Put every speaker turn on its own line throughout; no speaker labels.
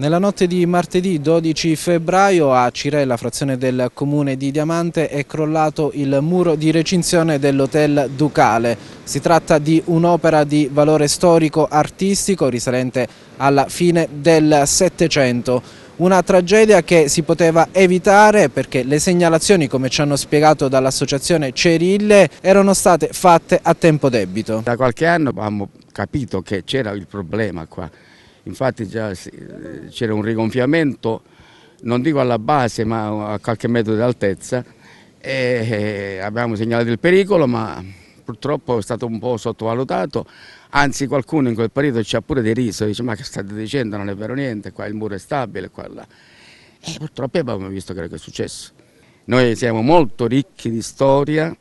Nella notte di martedì 12 febbraio a Cirella, frazione del comune di Diamante, è crollato il muro di recinzione dell'Hotel Ducale. Si tratta di un'opera di valore storico-artistico risalente alla fine del Settecento. Una tragedia che si poteva evitare perché le segnalazioni, come ci hanno spiegato dall'associazione Cerille, erano state fatte a tempo
debito. Da qualche anno abbiamo capito che c'era il problema qua infatti già c'era un rigonfiamento, non dico alla base ma a qualche metro di altezza e abbiamo segnalato il pericolo ma purtroppo è stato un po' sottovalutato, anzi qualcuno in quel periodo ci ha pure deriso, dice ma che state dicendo, non è vero niente, qua il muro è stabile, qua là. E purtroppo abbiamo visto quello che è successo. Noi siamo molto ricchi di storia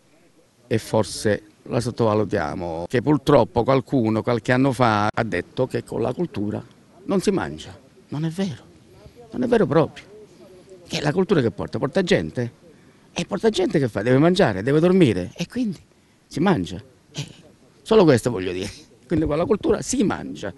e forse la sottovalutiamo, che purtroppo qualcuno qualche anno fa ha detto che con la cultura non si mangia. Non è vero, non è vero proprio. Che è la cultura che porta? Porta gente. E porta gente che fa? Deve mangiare, deve dormire e quindi si mangia. E solo questo voglio dire. Quindi con la cultura si mangia.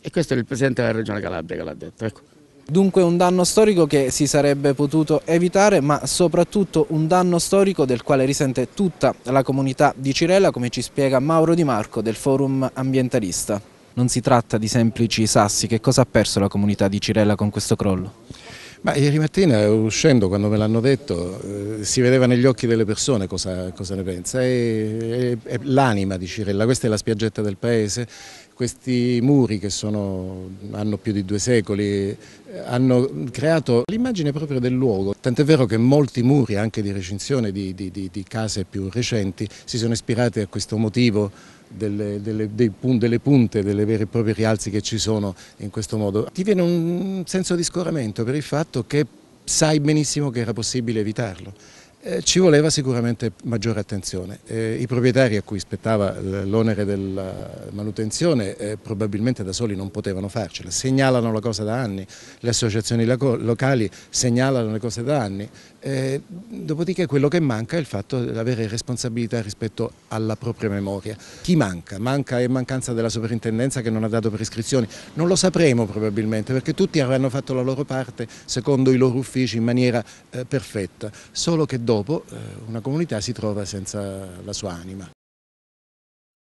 E questo è il Presidente della Regione
Calabria che l'ha detto. Ecco. Dunque un danno storico che si sarebbe potuto evitare, ma soprattutto un danno storico del quale risente tutta la comunità di Cirella, come ci spiega Mauro Di Marco del Forum Ambientalista non si tratta di semplici sassi, che cosa ha perso la comunità di Cirella con questo crollo?
Ma ieri mattina eh, uscendo quando me l'hanno detto eh, si vedeva negli occhi delle persone cosa, cosa ne pensa, è, è, è l'anima di Cirella, questa è la spiaggetta del paese, questi muri che sono, hanno più di due secoli eh, hanno creato l'immagine proprio del luogo, tant'è vero che molti muri anche di recinzione di, di, di, di case più recenti si sono ispirati a questo motivo delle, delle, pun delle punte, delle vere e proprie rialzi che ci sono in questo modo. Ti viene un senso di scoramento per il fatto che sai benissimo che era possibile evitarlo. Eh, ci voleva sicuramente maggiore attenzione. Eh, I proprietari a cui spettava l'onere della manutenzione eh, probabilmente da soli non potevano farcela, segnalano la cosa da anni, le associazioni locali segnalano le cose da anni, eh, dopodiché quello che manca è il fatto di avere responsabilità rispetto alla propria memoria. Chi manca? Manca è mancanza della sovrintendenza che non ha dato prescrizioni, non lo sapremo probabilmente perché tutti avranno fatto la loro parte secondo i loro uffici in maniera eh, perfetta,
solo che dopo dopo eh, una comunità si trova senza la sua anima.